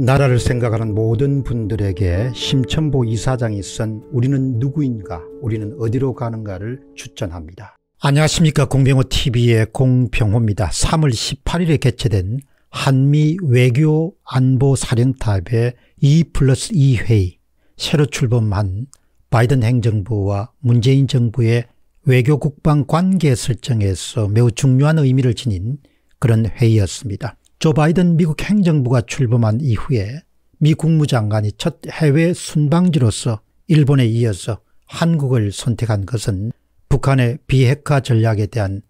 나라를 생각하는 모든 분들에게 심천보 이사장이 쓴 우리는 누구인가 우리는 어디로 가는가를 추천합니다. 안녕하십니까 공병호TV의 공병호입니다. 3월 18일에 개최된 한미 외교 안보 사령탑의 2 플러스 2회의 새로 출범한 바이든 행정부와 문재인 정부의 외교 국방 관계 설정에서 매우 중요한 의미를 지닌 그런 회의였습니다. 조 바이든 미국 행정부가 출범한 이후에 미 국무장관이 첫 해외 순방지로서 일본에 이어서 한국을 선택한 것은 북한의 비핵화 전략에 대한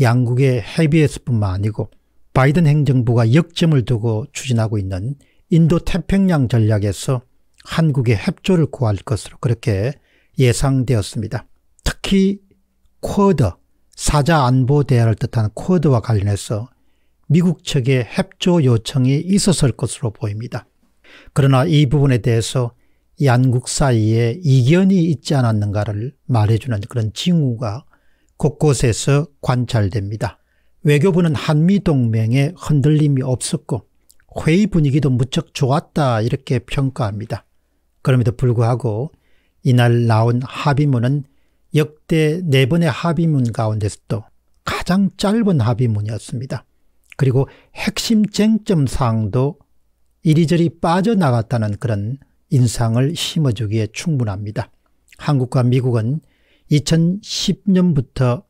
양국의 해비에서뿐만 아니고 바이든 행정부가 역점을 두고 추진하고 있는 인도 태평양 전략에서 한국의 협조를 구할 것으로 그렇게 예상되었습니다. 특히 쿼드 사자 안보 대화를 뜻하는 쿼드와 관련해서 미국 측의 협조 요청이 있었을 것으로 보입니다. 그러나 이 부분에 대해서 양국 사이에 이견이 있지 않았는가를 말해주는 그런 징후가 곳곳에서 관찰됩니다. 외교부는 한미동맹에 흔들림이 없었고 회의 분위기도 무척 좋았다 이렇게 평가합니다. 그럼에도 불구하고 이날 나온 합의문은 역대 네 번의 합의문 가운데서도 가장 짧은 합의문이었습니다. 그리고 핵심 쟁점 사항도 이리저리 빠져나갔다는 그런 인상을 심어주기에 충분합니다. 한국과 미국은 2010년부터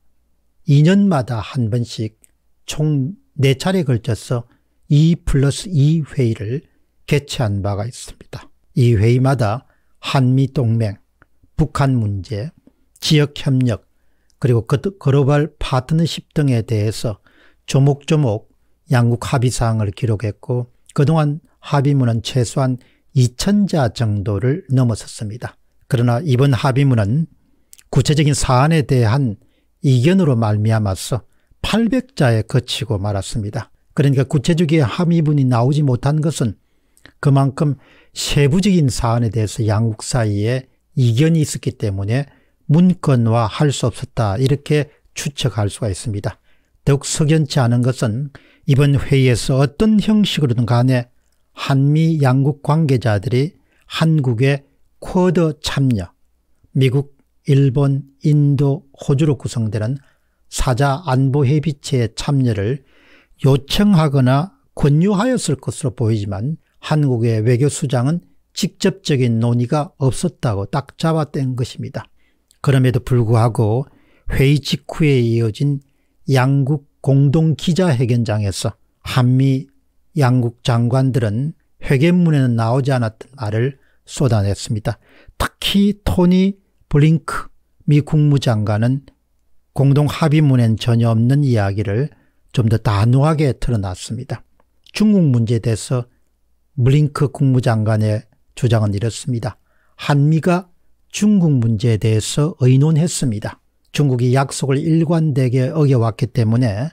2년마다 한 번씩 총 4차례 걸쳐서 2 플러스 2 회의를 개최한 바가 있습니다. 이 회의마다 한미동맹, 북한 문제, 지역협력, 그리고 그, 글로벌 파트너십 등에 대해서 조목조목 양국 합의사항을 기록했고 그동안 합의문은 최소한 2천자 정도를 넘어섰습니다. 그러나 이번 합의문은 구체적인 사안에 대한 이견으로 말미암아서 800자에 거치고 말았습니다. 그러니까 구체적인 합의문이 나오지 못한 것은 그만큼 세부적인 사안에 대해서 양국 사이에 이견이 있었기 때문에 문건화 할 수 없었다 이렇게 추측할 수가 있습니다. 더욱 석연치 않은 것은 이번 회의에서 어떤 형식으로든 간에 한미 양국 관계자들이 한국의 쿼드 참여 미국, 일본, 인도, 호주로 구성되는 사자 안보회비체의 참여를 요청하거나 권유하였을 것으로 보이지만 한국의 외교수장은 직접적인 논의가 없었다고 딱잡아댄 것입니다. 그럼에도 불구하고 회의 직후에 이어진 양국 공동 기자회견장에서 한미 양국 장관들은 회견문에는 나오지 않았던 말을 쏟아냈습니다. 특히 토니 블링크 미 국무장관은 공동 합의문엔 전혀 없는 이야기를 좀 더 단호하게 털어놨습니다. 중국 문제에 대해서 블링크 국무장관의 주장은 이렇습니다. 한미가 중국 문제에 대해서 의논했습니다. 중국이 약속을 일관되게 어겨왔기 때문에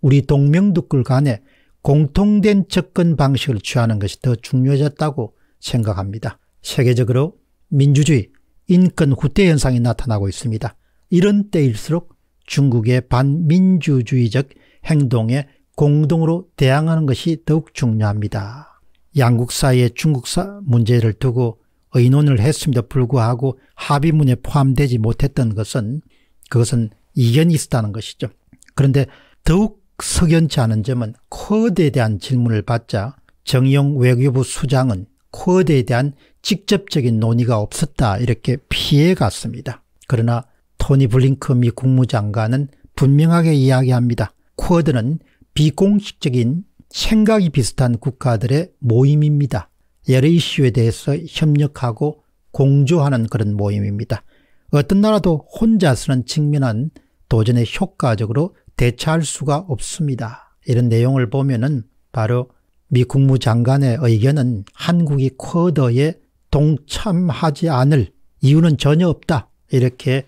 우리 동맹국들 간에 공통된 접근 방식을 취하는 것이 더 중요해졌다고 생각합니다. 세계적으로 민주주의, 인권 후퇴 현상이 나타나고 있습니다. 이런 때일수록 중국의 반민주주의적 행동에 공동으로 대항하는 것이 더욱 중요합니다. 양국 사이의 중국사 문제를 두고 의논을 했음에도 불구하고 합의문에 포함되지 못했던 것은 그것은 이견이 있었다는 것이죠. 그런데 더욱 석연치 않은 점은 쿼드에 대한 질문을 받자 정용 외교부 수장은 쿼드에 대한 직접적인 논의가 없었다 이렇게 피해갔습니다. 그러나 토니 블링크 미 국무장관은 분명하게 이야기합니다. 쿼드는 비공식적인 생각이 비슷한 국가들의 모임입니다. 여러 이슈에 대해서 협력하고 공조하는 그런 모임입니다. 어떤 나라도 혼자 쓰는 측면은 도전에 효과적으로 대처할 수가 없습니다. 이런 내용을 보면 은 바로 미 국무장관의 의견은 한국이 쿼드에 동참하지 않을 이유는 전혀 없다. 이렇게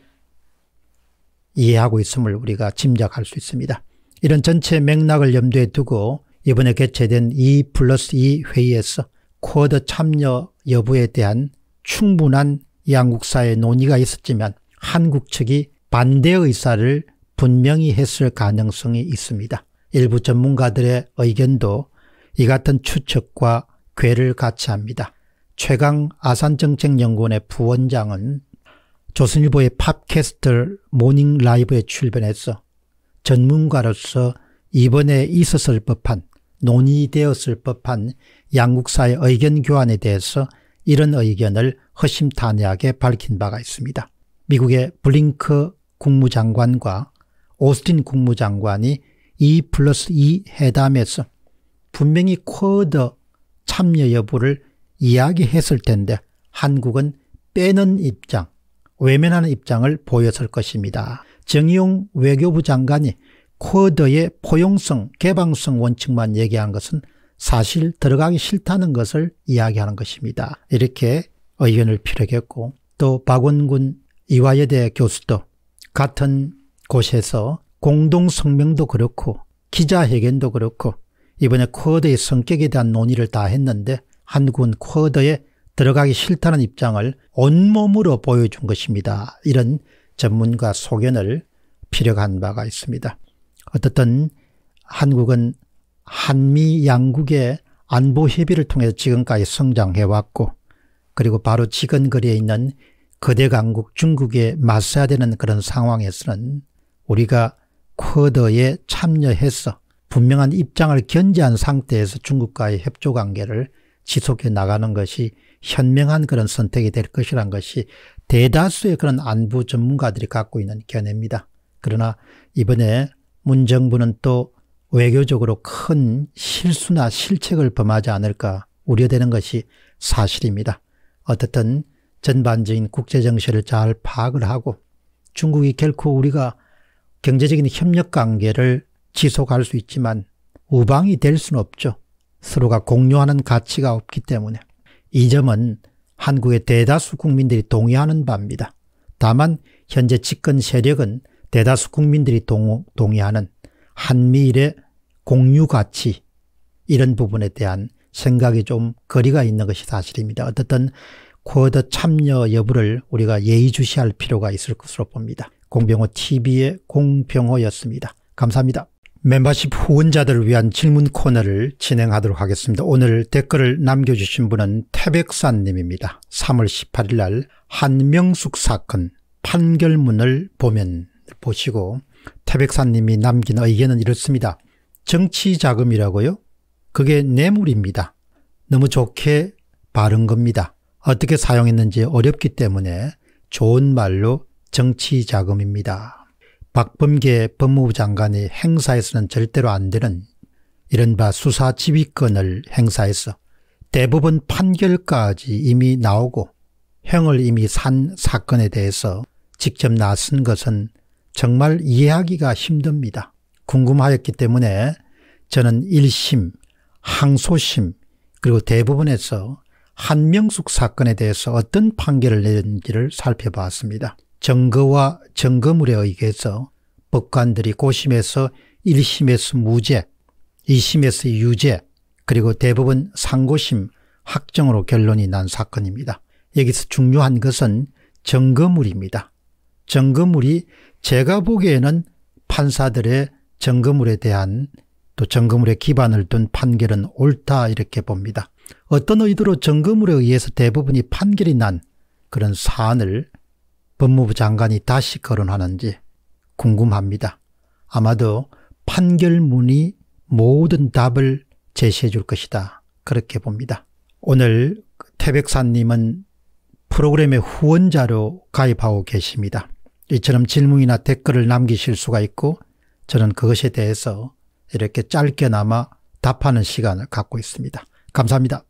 이해하고 있음을 우리가 짐작할 수 있습니다. 이런 전체 맥락을 염두에 두고 이번에 개최된 E 플러스 E 회의에서 쿼드 참여 여부에 대한 충분한 양국 사의 논의가 있었지만 한국 측이 반대 의사를 분명히 했을 가능성이 있습니다. 일부 전문가들의 의견도 이 같은 추측과 괴를 같이 합니다. 최강 아산정책연구원의 부원장은 조선일보의 팟캐스트 모닝 라이브에 출연해서 전문가로서 이번에 있었을 법한 논의되었을 법한 양국사의 의견 교환에 대해서 이런 의견을 허심탄회하게 밝힌 바가 있습니다. 미국의 블링크 국무장관과 오스틴 국무장관이 E 플러스 E 회담에서 분명히 쿼드 참여 여부를 이야기했을 텐데 한국은 빼는 입장, 외면하는 입장을 보였을 것입니다. 정의용 외교부 장관이 쿼드의 포용성, 개방성 원칙만 얘기한 것은 사실 들어가기 싫다는 것을 이야기하는 것입니다. 이렇게 의견을 피력했고 또 박원군 이화여대 교수도 같은 곳에서 공동성명도 그렇고 기자회견도 그렇고 이번에 쿼드의 성격에 대한 논의를 다 했는데 한국 쿼드에 들어가기 싫다는 입장을 온몸으로 보여준 것입니다. 이런 전문가 소견을 피력한 바가 있습니다. 어떻든 한국은 한미 양국의 안보 협의를 통해 지금까지 성장해왔고 그리고 바로 지금거리에 있는 거대 강국 중국에 맞서야 되는 그런 상황에서는 우리가 쿼드에 참여해서 분명한 입장을 견지한 상태에서 중국과의 협조 관계를 지속해 나가는 것이 현명한 그런 선택이 될 것이란 것이 대다수의 그런 안보 전문가들이 갖고 있는 견해입니다. 그러나 이번에 문 정부는 또 외교적으로 큰 실수나 실책을 범하지 않을까 우려되는 것이 사실입니다. 어떻든 전반적인 국제정세를 잘 파악을 하고 중국이 결코 우리가 경제적인 협력관계를 지속할 수 있지만 우방이 될 수는 없죠. 서로가 공유하는 가치가 없기 때문에 이 점은 한국의 대다수 국민들이 동의하는 바입니다. 다만 현재 집권 세력은 대다수 국민들이 동, 동의하는 한미일의 공유 가치 이런 부분에 대한 생각이 좀 거리가 있는 것이 사실입니다. 어떻든 쿼드 참여 여부를 우리가 예의주시할 필요가 있을 것으로 봅니다. 공병호 TV의 공병호였습니다. 감사합니다. 멤버십 후원자들을 위한 질문 코너를 진행하도록 하겠습니다. 오늘 댓글을 남겨주신 분은 태백산님입니다. 3월 18일 날 한명숙 사건 판결문을 보면 보시고 태백사님이 남긴 의견은 이렇습니다. 정치자금이라고요? 그게 뇌물입니다. 너무 좋게 바른 겁니다. 어떻게 사용했는지 어렵기 때문에 좋은 말로 정치자금입니다. 박범계 법무부 장관이 행사에서는 절대로 안 되는 이른바 수사 지휘권을 행사해서 대부분 판결까지 이미 나오고 형을 이미 산 사건에 대해서 직접 나선 것은 정말 이해하기가 힘듭니다. 궁금하였기 때문에 저는 1심, 항소심 그리고 대부분에서 한명숙 사건에 대해서 어떤 판결을 내린지를 살펴봤습니다. 증거와 증거물에 의해서 법관들이 고심에서 1심에서 무죄, 2심에서 유죄, 그리고 대법원 상고심 확정으로 결론이 난 사건입니다. 여기서 중요한 것은 증거물입니다. 점검물이 제가 보기에는 판사들의 점검물에 대한 또 점검물에 기반을 둔 판결은 옳다 이렇게 봅니다. 어떤 의도로 점검물에 의해서 대부분이 판결이 난 그런 사안을 법무부 장관이 다시 거론하는지 궁금합니다. 아마도 판결문이 모든 답을 제시해 줄 것이다. 그렇게 봅니다. 오늘 그 태백사님은 프로그램의 후원자로 가입하고 계십니다. 이처럼 질문이나 댓글을 남기실 수가 있고 저는 그것에 대해서 이렇게 짧게나마 답하는 시간을 갖고 있습니다. 감사합니다.